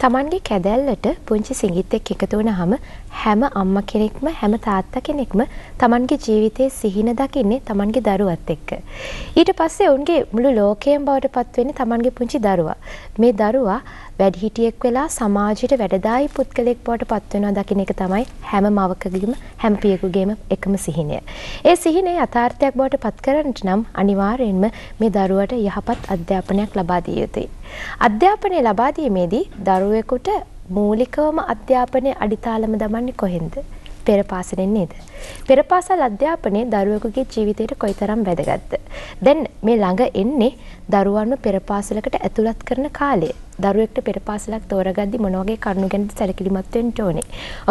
තමන්ගේ කැදැල්ලට පුංචි සිංහිත් එක් එකතු වුණාම හැම අම්මා කෙනෙක්ම හැම තාත්තා කෙනෙක්ම තමන්ගේ ජීවිතයේ සිහින දකින්නේ තමන්ගේ දරුවත් එක්ක. ඊට පස්සේ ඔවුන්ගේ මුළු ලෝකයම බවට පත් වෙන්නේ තමන්ගේ පුංචි දරුවා. මේ දරුවා වැඩිහිටියෙක් වෙලා සමාජයට වැඩදායි පුද්ගලෙක් බවට පත් වෙනවා දකින්න එක තමයි හැම මවකගේම හැම පියෙකුගේම එකම සිහිනය. ඒ සිහිනය යථාර්ථයක් බවට පත් කරන්නට නම් අනිවාර්යයෙන්ම මේ දරුවට යහපත් අධ්‍යාපනයක් ලබා දිය යුතුයි. අධ්‍යාපනය ලබා දීමේදී දරුවෙකුට මූලිකවම අධ්‍යාපනයේ අඩිතාලම දමන්නේ කොහෙන්ද? පෙරපාසලෙන් නේද? පෙරපාසල් අධ්‍යාපනය දරුවෙකුගේ ජීවිතයට කොයිතරම් වැදගත්ද? දැන් මේ ළඟ එන්නේ දරුවන්ව පෙරපාසලකට ඇතුළත් කරන කාලය. දරුවෙක්ට පෙරපාසලක් තෝරගද්දි මොන වගේ කරුණු ගැනද සැලකිලිමත් වෙන්න ඕනේ?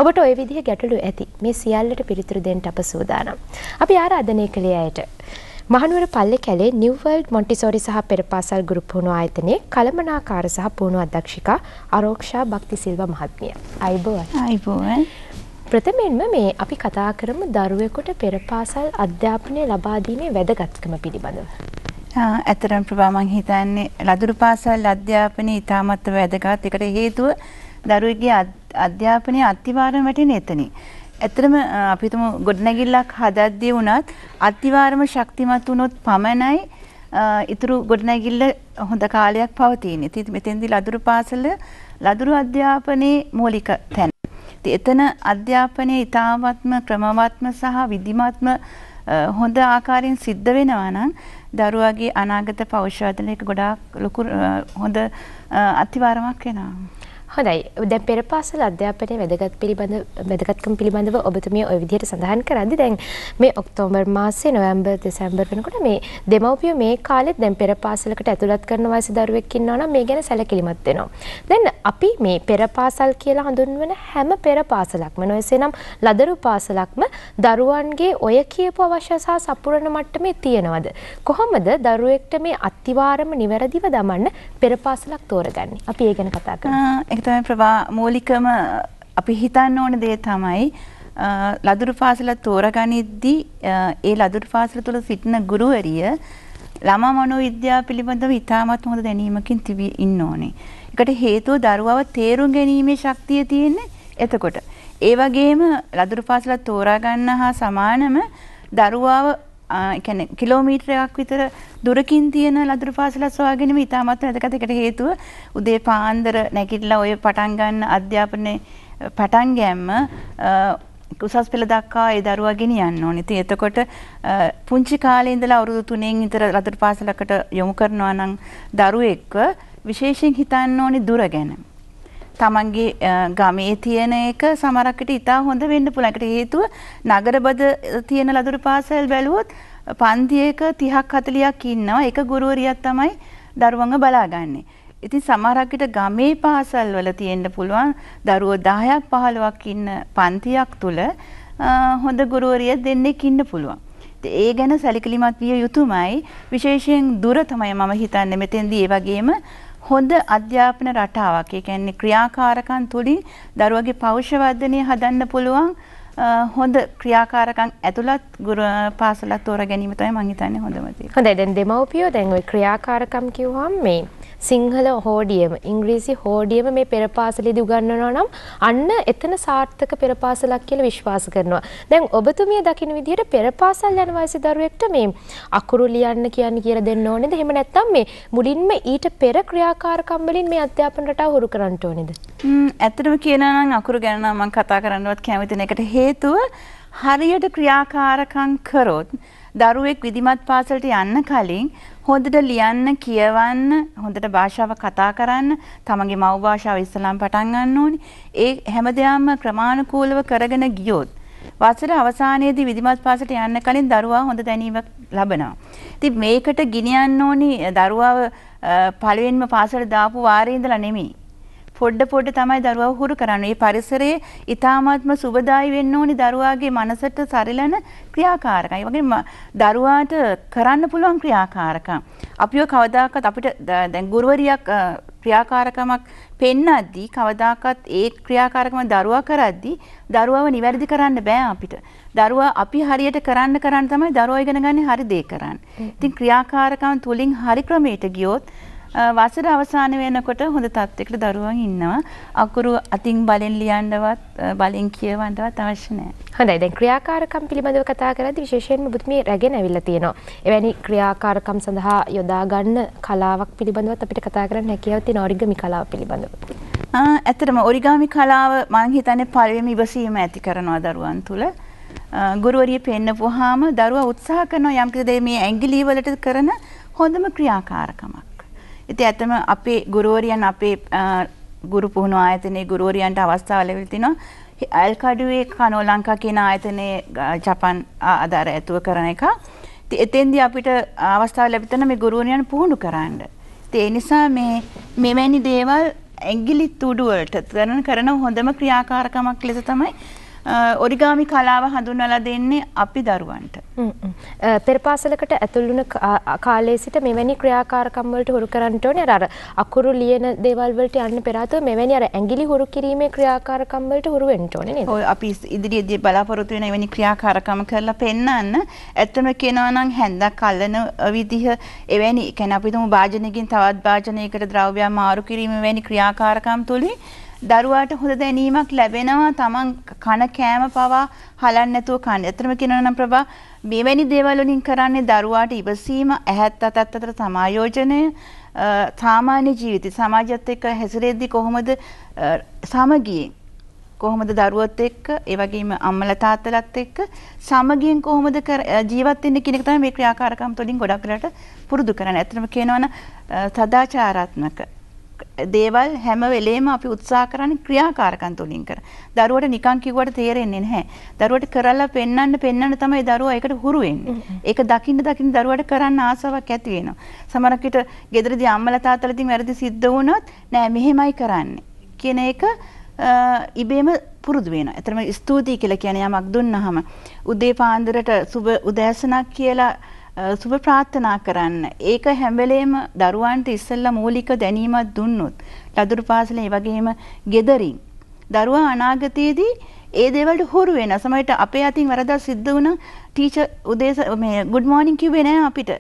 ඔබට ওই විදිහ ගැටලු ඇති. මේ සියල්ලට පිළිතුරු දෙන්න අප සූදානම්. අපි ආරාධනය කළේ ඇයට මහනුවර පල්ලෙ කැලේ නිව්වර්ල්ඩ් මොන්ටිසෝරි සහ පෙරපාසල් ගුරු පුහුණු ආයතනයේ කළමනාකාර සහ පුහුණු අධ්‍යක්ෂිකා ආරෝක්ෂා භක්තිසිල්වා මහත්මිය. අයිබෝවන්. අයිබෝවන්. ප්‍රථමයෙන්ම මේ අපි කතා කරමු දරුවෙකුට පෙර පාසල් අධ්‍යාපනය ලබා දීමේ වැදගත්කම පිළිබඳව. ඇතරම් ප්‍රභා මං හිතන්නේ ලදරු පාසල් අධ්‍යාපනය ඉතාමත් වැදගත්. ඒකට හේතුව දරුවෙගේ අධ්‍යාපනය අත්‍යවාරම වැටෙන එතන. ඇත්තටම අපි තුමු ගොඩනැගිල්ලක් හදද්දී වුණත් අත්‍යවාරම ශක්තිමත් වුණොත් පමණයි ඉතුරු ගොඩනැගිල්ල හොඳ කාලයක් පවතින්නේ. ඉතින් මෙතෙන්දී ලදරු පාසල ලදරු අධ්‍යාපනයේ මූලික තැන. එතන අධ්‍යාපනය ඉතාමත්ම ක්‍රමවත්ම සහ විධිමත්ම හොඳ ආකාරයෙන් සිද්ධ වෙනවා නම් දරුවාගේ අනාගත පෞෂ්‍යවර්ධනයක ගොඩාක් ලොකු හොඳ අතිවාරමක් වෙනවා. හොඳයි දැන් පෙර පාසල අධ්‍යාපනයේ වැදගත් පිළිබඳ වැදගත්කම පිළිබඳව ඔබතුමිය ওই විදිහට සඳහන් කරද්දී දැන් මේ ඔක්තෝබර් මාසේ නොවැම්බර් දෙසැම්බර් වෙනකොට මේ දෙමව්පියෝ මේ කාලෙත් දැන් පෙර පාසලකට ඇතුළත් කරන වයසේ දරුවෙක් ඉන්නවා නම් මේ ගැන සැලකිලිමත් වෙනවා. දැන් අපි මේ පෙර පාසල් කියලා හඳුන්වන හැම පෙර පාසලක්ම නොවේසේනම් ලදරු පාසලක්ම දරුවන්ගේ ඔය කියපු අවශ්‍ය සහ සපුරන මට්ටමේ තියනවද? කොහොමද දරුවෙක්ට මේ අත්තිවාරම නිවැරදිව දමන්න පෙර පාසලක් තෝරගන්නේ? අපි ඒ ගැන කතා කරමු. ඒක තමයි ප්‍රවා මූලිකම අපි හිතන්න ඕන දේ තමයි ලදුරු පාසල තෝරගනිද්දී ඒ ලදුරු පාසල තුළ සිටින ගුරුවරිය ළමා මනෝවිද්‍යාව පිළිබඳව ඉතාමත් හොඳ දැනීමකින් තිබී ඉන්න ඕනේ. ඒකට හේතුව දරුවව තේරුම් ගැනීමේ ශක්තිය තියෙන්නේ එතකොට. ඒ වගේම ලදුරු පාසල තෝරා ගන්න හා සමානම දරුවාව එකැන කිලෝමීටරයක් විතර දුරකින් තියෙන ලදුරු පාසලස් හොයාගෙනම ඉතාමත් වැදගත එකට හේතුව උදේ පාන්දර නැකිටලා ඔය පටන් ගන්න අධ්‍යාපනය පටන් ගැම්ම උසස් පෙළ දක්වා ඒ දරුවා ගෙනියන්න ඕනේ. ඉතින් එතකොට පුංචි කාලේ ඉඳලා අවුරුදු 3න් විතර ලදුරු පාසලකට යොමු කරනවා නම් දරුවෙක්ව විශේෂයෙන් හිතන්න ඕනේ දුර ගැන. තමන්ගේ ගමේ තියෙන එක සමරක්කට ඉතා හොඳ වෙන්න පුළකට හේතුව නගරබද තියෙන ලදුරු පාසල් බැලුවොත් පන්තියක තිහක් හතලියක් ඉන්නවා එක ගුරුවරියත් තමයි දරුවඟ බලාගන්නේ. ඉතින් සමහරක්කට ගමේ පාසල් වල තියෙන්න පුළුවන් දරුවෝ 10ක් 15ක් ඉන්න පන්තියක් තුල හොඳ ගුරුවරිය දෙන්නෙක් ඉන්න පුළුවන්. ඒ ගැන සැලකිලිමත් විය යුතුමයි. විශේෂයෙන් දුර තමයි මම හිතන්නේ මෙතෙන්දී ඒ වගේම හොඳ අධ්‍යාපන රටාවක්. ඒ කියන්නේ ක්‍රියාකාරකම් තුලින් දරුවගේ පෞෂ්‍ය වර්ධනය හදන්න පුළුවන් හොඳ ක්‍රියාකාරකම් ඇතුළත් ගුරු පාසලක් තෝරා ගැනීම තමයි මම හිතන්නේ හොඳම දේ. හොඳයි දැන් දෙමව්පියෝ දැන් ওই ක්‍රියාකාරකම් කිව්වම මේ සිංහල හෝඩියම ඉංග්‍රීසි හෝඩියම මේ පෙරපාසලේදී උගන්වනවා නම් අන්න එතන සාර්ථක පෙරපාසලක් කියලා විශ්වාස කරනවා. දැන් ඔබතුමිය දකින විදිහට පෙරපාසල් යන වයසේ දරුවෙක්ට මේ අකුරු ලියන්න කියන්නේ කියලා දෙන්න ඕනේද? එහෙම නැත්නම් මේ මුලින්ම ඊට පෙර ක්‍රියාකාරකම් වලින් මේ අධ්‍යාපන රටාව හුරු කරන්න ඕනේද? ඇත්තටම කියනවා නම් අකුරු ගැන නම් මම කතා කරන්නවත් කැමති නැකට හේතුව හරියට ක්‍රියාකාරකම් කරොත් දරුවෙක් විධිමත් පාසලට යන්න කලින් හොඳට ලියන්න කියවන්න හොඳට භාෂාව කතා කරන්න තමන්ගේ මව් භාෂාව ඉස්සලම් පටන් ගන්න ඕනේ ඒ හැම දෙයක්ම ක්‍රමානුකූලව කරගෙන ගියොත් වසර අවසානයේදී විධිමත් පාසලට යන්න කලින් දරුවා හොඳ දැනීමක් ලබනවා. ඉතින් මේකට ගිනියන්න ඕනි දරුවාව පළවෙනිම පාසලට දාපු වාරේ ඉඳලා නෙමෙයි. පොඩ පොඩ තමයි දරුවව හුරු කරන්නේ. මේ පරිසරයේ ඊ타මාත්ම සුබදායි වෙන්න ඕනි දරුවාගේ මනසට සරිලන ක්‍රියාකාරකම්. ඒ වගේම දරුවාට කරන්න පුළුවන් ක්‍රියාකාරකම්. අපිව කවදාකවත් අපිට දැන් ගුරුවරියක් ක්‍රියාකාරකමක් පෙන්නද්දී කවදාකවත් ඒ ක්‍රියාකාරකම දරුවා කරද්දී දරුවව නිවැරදි කරන්න බෑ අපිට. දරුවා අපි හරියට කරන්න කරන්න තමයි දරුවා ඉගෙන ගන්න හරි දේ කරන්නේ. ඉතින් ක්‍රියාකාරකම් තුලින් හරි ක්‍රමයට ගියොත් වසර අවසාන වෙනකොට හොඳ තත්ත්වයකට දරුවන් ඉන්නවා. අකුරු අතින් බලෙන් ලියන්නවත් බලෙන් කියවන්නවත් අවශ්‍ය නැහැ. හොඳයි. දැන් ක්‍රියාකාරකම් පිළිබඳව කතා කරද්දී විශේෂයෙන්ම ඔබතුමිය රැගෙන ඇවිල්ලා තියෙනවා. එවැනි ක්‍රියාකාරකම් සඳහා යොදා ගන්න කලාවක් පිළිබඳවත් අපිට කතා කරන්න හැකියාව තියෙන ඔරිගමි කලාව පිළිබඳව. ඇත්තටම ඔරිගමි කලාව මම හිතන්නේ පළවෙනි ඉවසීම ඇති කරනවා දරුවන් තුළ. ගුරුවරිය පෙන්නපුවාම දරුවා උත්සාහ කරනවා යම්කිසි දෙයක් මේ ඇඟිලි වලට කරන හොඳම ක්‍රියාකාරකමක්. ඉතින් ඇත්තම අපේ ගුරුවරියන් අපේ ගුරු පුහුණු ආයතනයේ ගුරුවරියන්ට අවස්ථාව ලැබිලා තිනවා ඇල්කඩුවේ කනෝ ලංකා කියන ආයතනයේ ජපන් ආධාර ඇතුව කරන එක. ඉතින් එතෙන්දී අපිට අවස්ථාව ලැබෙතන මේ ගුරුවරියන් පුහුණු කරන්න. ඉතින් ඒ නිසා මේ මෙවැනි දේවල් ඇඟිලි තුඩු වලට කරන කරන හොඳම ක්‍රියාකාරකමක් ලෙස තමයි ඔරිගාමි කලාව හඳුන්වලා දෙන්නේ අපි දරුවන්ට. පෙරපාසලකට ඇතුළුන කාලේ සිට මෙවැනි ක්‍රියාකාරකම් වලට හුරු කරන්න ඕනේ අර අකුරු ලියන දේවල් වලට යන්න පෙර ආතෝ මෙවැනි අර ඇඟිලි හුරු කිරීමේ ක්‍රියාකාරකම් වලට හුරු වෙන්න ඕනේ නේද? ඔය අපි ඉදිරියේදී බලාපොරොත්තු වෙන එවැනි ක්‍රියාකාරකම් කරලා පෙන්නන්න. ඇත්තම කියනවා නම් හැන්දක් අල්ලන විදිහ එවැනි කියන්නේ අපි තුමු භාජනයකින් තවත් භාජනයකට ද්‍රව්‍ය මාරු කිරීම වැනි ක්‍රියාකාරකම් තුලින් දරුවාට හොඳ දැනීමක් ලැබෙනවා තමන් කන කෑම පවා හලන්න නැතුව කන්න. එතරම් කියනවා නම් ප්‍රභා මෙවැනි දේවල් වලින් කරන්නේ දරුවාට ඉවසීම ඇහත් අතත් අතර සමායෝජනය සාමාන්‍ය ජීවිතේ සමාජයත් එක්ක හැසිරෙද්දී කොහොමද සමගියෙන් කොහොමද දරුවොත් එක්ක ඒ වගේම අම්මලා තාත්තලාත් එක්ක සමගියෙන් කොහොමද ජීවත් වෙන්නේ කියන එක තමයි මේ ක්‍රියාකාරකම් තුළින් ගොඩක් වෙලාට පුරුදු කරන්නේ. ඇත්තටම කියනවනම් සදාචාරාත්මක දේවල් හැම වෙලේම අපි උත්සාහ කරන්නේ ක්‍රියාකාරකම් තුලින් කර. දරුවට නිකන් කිව්වට තේරෙන්නේ නැහැ. දරුවට කරලා පෙන්වන්න පෙන්වන්න තමයි දරුවා ඒකට හුරු වෙන්නේ. ඒක දකින්න දකින්න දරුවට කරන්න ආසාවක් ඇති වෙනවා. සමහරක් විට ගෙදරදී අම්මලා තාත්තලා ඉතින් වැරදි සිද්ධ වුණොත් නෑ මෙහෙමයි කරන්නේ කියන එක ඉබේම පුරුදු වෙනවා. ඇත්තටම ස්තුතියි කියලා කියන යමක් දුන්නාම උදේ පාන්දරට සුබ උදෑසනක් කියලා සුබ ප්‍රාර්ථනා කරන්න. ඒක හැම වෙලේම දරුවන්ට ඉස්සෙල්ලා මූලික දැනීමක් දුන්නොත් ලදරු පාසලේ ඒ වගේම gederin දරුවා අනාගතයේදී ඒ දේවල්ට හුරු වෙන සමහරට අපේ අතින් වරදක් සිද්ධ වුණා ටීචර් උදේස මේ good morning කිව්වේ නෑ අපිට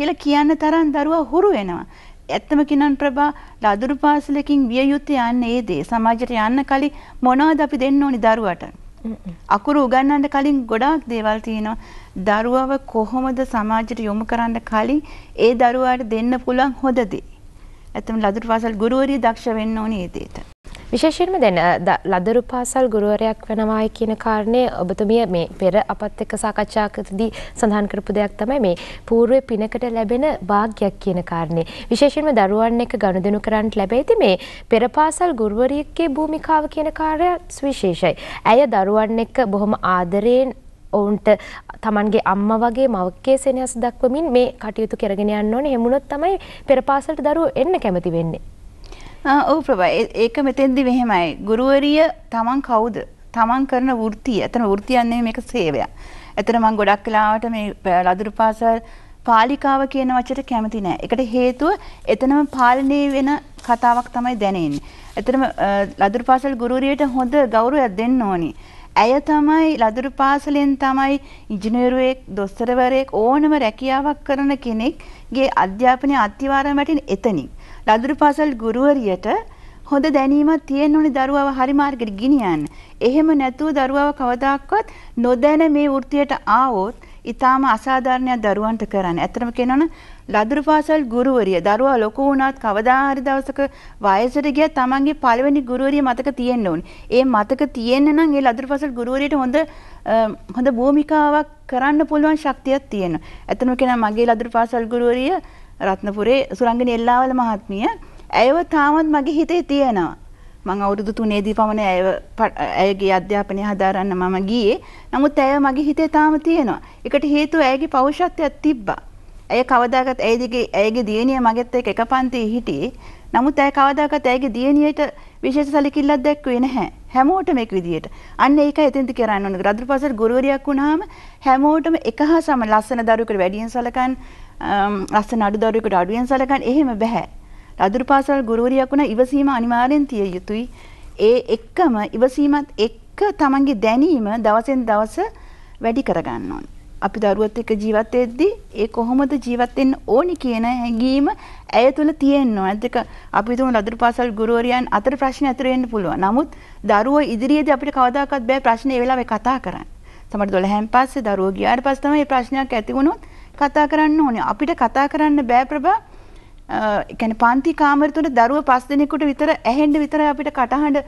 කියලා කියන්න තරම් දරුවා හුරු වෙනවා. ඇත්තම කිනම් ප්‍රභා ලදරු පාසලකින් විය යුත්තේ යන්නේ ඒ දේ. සමාජයට යන්න කලින් මොනවද අපි දෙන්න ඕනි දරුවට? අකුරු උගන්වන්න කලින් ගොඩාක් දේවල් තියෙනවා. දරුවව කොහොමද සමාජයට යොමු කරන්න කලින් ඒ දරුවාට දෙන්න පුළුවන් හොඳ දේ. ඇත්තම ලදුරු පාසල් ගුරුවරිය දක්ෂ වෙන්න ඕනේ ඒ දේට. විශේෂයෙන්ම දැන් ලදරු පාසල් ගුරුවරයක් වෙනවායි කියන කාරණය ඔබතුමිය මේ පෙර අපත් එක්ක සාකච්ඡාකදී සඳහන් කරපු දෙයක් තමයි මේ పూర్වයේ පිනකට ලැබෙන වාග්යක් කියන කාරණේ. විශේෂයෙන්ම දරුවන් එක්ක ගනුදෙනු කරන්න ලැබෙයිති මේ පෙර පාසල් ගුරුවරියකගේ භූමිකාව කියන කාර්යය සුවිශේෂයි. ඇය දරුවන් එක්ක බොහොම ආදරයෙන් ඔවුන්ට තමන්ගේ අම්ම වගේ මවකේ සෙනහස දක්වමින් මේ කටයුතු කරගෙන යන්න ඕනේ. එහෙම තමයි පෙර පාසලට දරුවෝ එන්න කැමති වෙන්නේ. ඔව් ප්‍රභා ඒක මෙතෙන්දි මෙහෙමයි. ගුරුවරිය තමන් කවුද? තමන් කරන වෘත්තිය. එතන වෘත්තියක් නෙමෙයි මේක සේවයක්. එතන මම ගොඩක් වෙලාවට මේ ලදරු පාසල් පාලිකාව කියන වචනට කැමති නෑ. ඒකට හේතුව එතනම පාලනය වෙන කතාවක් තමයි දැනෙන්නේ. එතනම ලදරු පාසල් ගුරුවරියට හොඳ ගෞරවයක් දෙන්න ඕනි. ඇය තමයි ලදරු පාසලෙන් තමයි ඉංජිනේරුවෙක් දොස්තරවරයෙක් ඕනම රැකියාවක් කරන කෙනෙක්ගේ අධ්‍යාපනය අත්‍යවාරම වැටෙන එතනින්. ලදරු පාසල් ගුරුවරියට හොඳ දැනීමක් තියෙන්න ඕනේ දරුවාව හරි මාර්ගයට ගෙනියන්න. එහෙම නැතුව දරුවාව කවදාක්වත් නොදැන මේ වෘත්තියට ආවොත් ඊටාම අසාධාරණයක් දරුවන්ට කරන්න. ඇත්තටම කියනවනම් ලදරු පාසල් ගුරුවරිය දරුවා ලොකු වුණාත් කවදා හරි දවසක වයසට ගියත් Tamange පළවෙනි ගුරුවරිය මතක තියෙන්න ඕනේ. ඒ මතක තියෙන්න නම් ඒ ලදරු පාසල් ගුරුවරියට හොඳ හොඳ භූමිකාවක් කරන්න පුළුවන් ශක්තියක් තියෙනවා. ඇත්තටම කියනවා මගේ ලදරු පාසල් ගුරුවරිය රත්නපුරේ සුරංගනී එල්ලාවල මහත්මිය ඇයව තාමත් මගේ හිතේ තියෙනවා. මං අවුරුදු 3ේදී පමණ ඇයව ඇයගේ අධ්‍යාපනය හදාරන්න මම ගියේ. නමුත් ඇය මගේ හිතේ තාම තියෙනවා. ඒකට හේතුව ඇයගේ පෞෂත්වයක් තිබ්බා. ඇය කවදාකවත් ඇයගේ ඇයගේ දියණිය මගෙත් එක්ක එක පන්තියේ හිටියේ. නමුත් ඇය කවදාකවත් ඇයගේ දියණියට විශේෂ සැලකිල්ලක් දැක්ුවේ නැහැ. හැමෝටම එක් විදියට. අන්න ඒක එතෙන්ද කරන්න ඕනේ. රද්‍රපසර් ගුරුවරියක් වුණාම හැමෝටම එක හා සම ලස්සන දරුවෙකුට වැඩියෙන් සැලකන් ලස්සන අඩුදරුවෙකුට අඩුවෙන් සලකන්න එහෙම බෑ. ලදුරු පාසල් ගුරුවරියක් වුණා ඉවසීම අනිවාර්යෙන් තිය යුතුයි. ඒ එක්කම ඉවසීමත් එක්ක තමන්ගේ දැනීම දවසෙන් දවස වැඩි කරගන්න ඕනේ. අපි දරුවත් එක්ක ජීවත් වෙද්දී ඒ කොහොමද ජීවත් වෙන්න ඕනි කියන හැඟීම ඇය තුළ තියෙනවා. ඒත් එක අපි තුමු ලදරු පාසල් ගුරුවරයන් අතර ප්‍රශ්න ඇතුළු වෙන්න පුළුවන්. නමුත් දරුවෝ ඉදිරියේදී අපිට කවදාකවත් බෑ ප්‍රශ්නේ ඒ වෙලාවේ කතා කරන්න. සමහර 12න් පස්සේ දරුවෝ ගියාට පස්සේ තමයි මේ ප්‍රශ්නයක් ඇති වුණොත් කතා කරන්න ඕනේ. අපිට කතා කරන්න බෑ ප්‍රභා. ඒ කියන්නේ පන්ති කාමර තුන දරුව පස් දිනෙකට විතර ඇහෙන්න විතරයි අපිට කටහඬ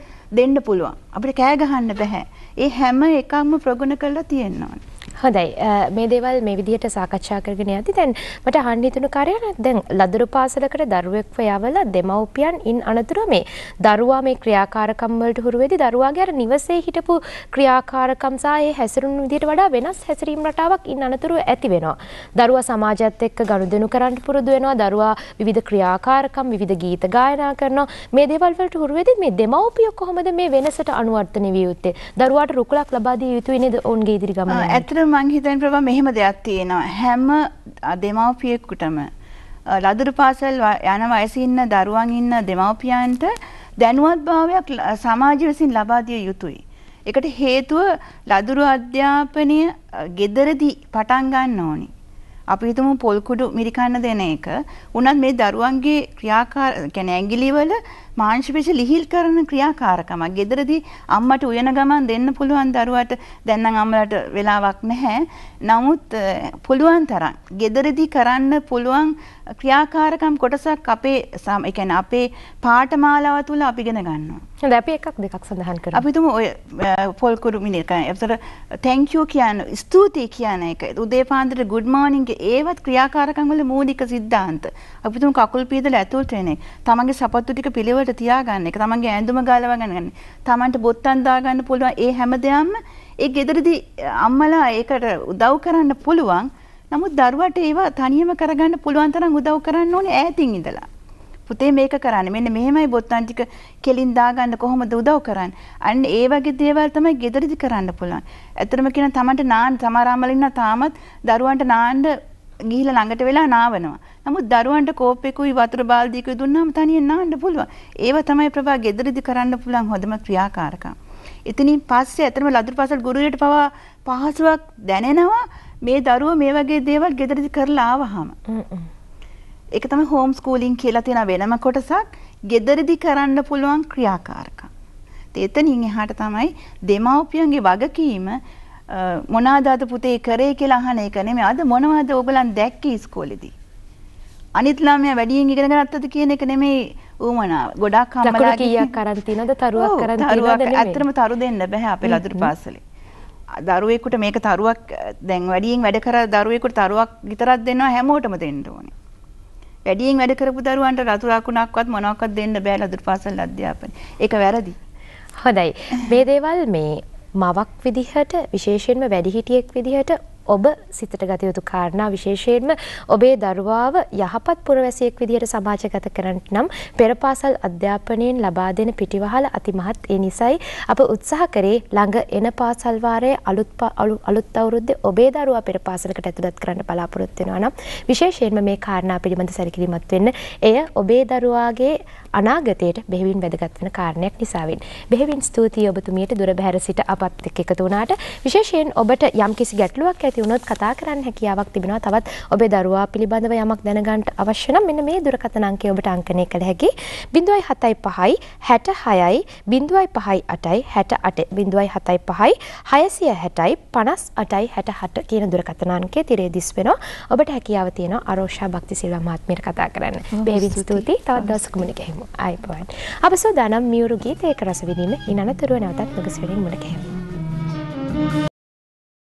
දෙන්න පුළුවන්. අපිට කෑ ගහන්න බෑ. ඒ හැම එකක්ම ප්‍රගුණ කරලා තියෙන්න ඕනේ. හොඳයි මේ දේවල් මේ විදිහට සාකච්ඡා කරගෙන යද්දි දැන් මට අහන්න හිතුණු කාරයක් දැන් ලදරු පාසලකට දරුවෙක්ව යවලා දෙමව්පියන් ඉන් අනතුරුව මේ දරුවා මේ ක්‍රියාකාරකම් වලට හුරු වෙදි දරුවාගේ අර නිවසේ හිටපු ක්‍රියාකාරකම් සහ ඒ හැසිරුණු විදිහට වඩා වෙනස් හැසිරීම් රටාවක් ඉන් අනතුරුව ඇති වෙනවා. දරුවා සමාජයත් එක්ක ගනුදෙනු කරන්න පුරුදු වෙනවා. දරුවා විවිධ ක්‍රියාකාරකම් විවිධ ගීත ගායනා කරනවා. මේ දේවල් වලට හුරු වෙදි මේ දෙමව්පියෝ කොහොමද මේ වෙනසට අනුවර්තනය විය යුත්තේ? දරුවාට රුකුලක් ලබා දිය යුතුයි නේද ඔවුන්ගේ ඉදිරි ගමන? ඇත්තටම මං හිතන්නේ ප්‍රභා මෙහෙම දෙයක් තියෙනවා. හැම දෙමව්පියෙකුටම ලදරු පාසල් යන වයසේ ඉන්න දරුවන් ඉන්න දෙමව්පියන්ට දැනුවත්භාවයක් සමාජය විසින් ලබා දිය යුතුයි. ඒකට හේතුව ලදරු අධ්‍යාපනය gederedi පටන් ගන්න ඕනි. අපි හිතමු පොල් කුඩු මිරිකන්න දෙන එක. උනත් මේ දරුවන්ගේ ක්‍රියාකාර කියන්නේ ඇඟිලිවල මාංශපේශ ලිහිල් කරන ක්‍රියාකාරකමක්. ගෙදරදී අම්මට උයන ගමන් දෙන්න පුළුවන් දරුවාට දැන් නම් අම්මලාට වෙලාවක් නැහැ. නමුත් පුළුවන් තරම් ගෙදරදී කරන්න පුළුවන් ක්‍රියාකාරකම් කොටසක් අපේ ඒ කියන්නේ අපේ පාඨමාලාව තුල අපි ඉගෙන ගන්නවා. හරි අපි එකක් දෙකක් සඳහන් කරමු. අපි තුමු ඔය පොල් කුරු මිනික ඒතර thank you කියන ස්තුතියි කියන එක. උදේ පාන්දර good morning ඒවත් ක්‍රියාකාරකම් වල මූලික સિદ્ધාන්ත. අපි තුමු කකුල් පීදලා ඇතුල් වෙන එක. තමන්ගේ සපත්තු ටික පිළිවෙලට හිතට තියාගන්න එක තමන්ගේ ඇඳුම ගලව ගන්න. තමන්ට බොත්තම් දාගන්න පුළුවන් ඒ හැම දෙයක්ම ඒ gederදී අම්මලා ඒකට උදව් කරන්න පුළුවන්. නමුත් දරුවට ඒව තනියම කරගන්න පුළුවන් තරම් උදව් කරන්න ඕනේ ඈතින් ඉඳලා. පුතේ මේක කරන්න. මෙන්න මෙහෙමයි බොත්තම් ටික කෙලින් දාගන්න කොහොමද උදව් කරන්නේ? අන්න ඒ වගේ දේවල් තමයි gederdi කරන්න පුළුවන්. ඇත්තටම කියන තමන්ට නාන්න සමහර අම්මලා ඉන්න තාමත් දරුවන්ට නාන්න ගිහිලා ළඟට වෙලා නාවනවා. නමුත් දරුවන්ට කෝප්පෙකුයි වතුර බාල්දියකුයි දුන්නාම තනියෙන් නාන්න පුළුවන්. ඒව තමයි ප්‍රභා gederidi කරන්න පුළුවන් හොඳම ක්‍රියාකාරකම්. එතනින් පස්සේ ඇත්තම ලදරු පාසල් ගුරුවරයෙට පවා පහසුවක් දැනෙනවා මේ දරුවෝ මේ වගේ දේවල් gederidi කරලා ආවහම. ඒක තමයි හෝම් ස්කූලින් කියලා තියෙන වෙනම කොටසක් gederidi කරන්න පුළුවන් ක්‍රියාකාරකම්. එතනින් එහාට තමයි දෙමව්පියන්ගේ වගකීම මොනවාද අද පුතේ කරේ කියලා අහන එක නෙමෙයි. අද මොනවද ඕගලන් දැක්කේ ඉස්කෝලේදී? අනිත් ළමයා වැඩියෙන් ඉගෙන ගන්නත්තද කියන එක නෙමෙයි ඌමනාව. ගොඩක් අම්මලා කීයක් අරන් තියනද තරුවක් අරන් තියනද නෙමෙයි. ඇත්තටම තරු දෙන්න බෑ අපේ ලදරු පාසලේ. දරුවෙකුට මේක තරුවක් දැන් වැඩියෙන් වැඩ කර දරුවෙකුට තරුවක් විතරක් දෙනවා හැමෝටම දෙන්න ඕනේ. වැඩියෙන් වැඩ කරපු දරුවන්ට රතු ලකුණක්වත් මොනවක්වත් දෙන්න බෑ ලදරු පාසල් අධ්‍යාපනය. ඒක වැරදි. හොඳයි. මේ දේවල් මේ මවක් විදිහට විශේෂයෙන්ම වැඩිහිටියෙක් විදිහට ඔබ සිතට ගත යුතු කාරණා විශේෂයෙන්ම ඔබේ දරුවාව යහපත් පුරවැසියෙක් විදිහට සමාජගත කරන්නට නම් පෙරපාසල් අධ්‍යාපනයෙන් ලබා දෙන පිටිවහල අතිමහත් ඒ නිසයි අප උත්සාහ කරේ ළඟ එන පාසල් වාරයේ අලුත් අලුත් අවුරුද්දේ ඔබේ දරුවා පෙරපාසලකට ඇතුළත් කරන්න බලාපොරොත්තු වෙනවා නම් විශේෂයෙන්ම මේ කාරණා පිළිබඳ සැලකිලිමත් වෙන්න එය ඔබේ දරුවාගේ අනාගතයට බෙහෙවින් වැදගත් වෙන කාරණයක් නිසාවෙන්. බෙහෙවින් ස්තුතියි ඔබතුමියට දුර බැහැර සිට අපත් එක්ක එකතු වුණාට. විශේෂයෙන් ඔබට යම්කිසි ගැටලුවක් ඇති වුණොත් කතා කරන්න හැකියාවක් තිබෙනවා. තවත් ඔබේ දරුවා පිළිබඳව යමක් දැනගන්න අවශ්‍ය නම් මෙන්න මේ දුරකථන අංකය ඔබට අංකනය කළ හැකි 0.75 66 0.58 68 0.75 660යි 58යි 68 කියන දුරකථන අංකය තිරේ දිස් වෙනවා. ඔබට හැකියාව තියෙනවා අරෝෂා භක්තිසිල්වා මහත්මියට කතා කරන්න. බෙහෙවින් ස්තුතියි. තවත් දවසක මුණ ගැහිමු. කරමු අයිපොයින් අප සෝ දනම් මියුරු ගීතයක රස විඳීම ඉන් අනතුරුව නැවතත් නුගසිරින් මුණ ගැහෙමු Thank you.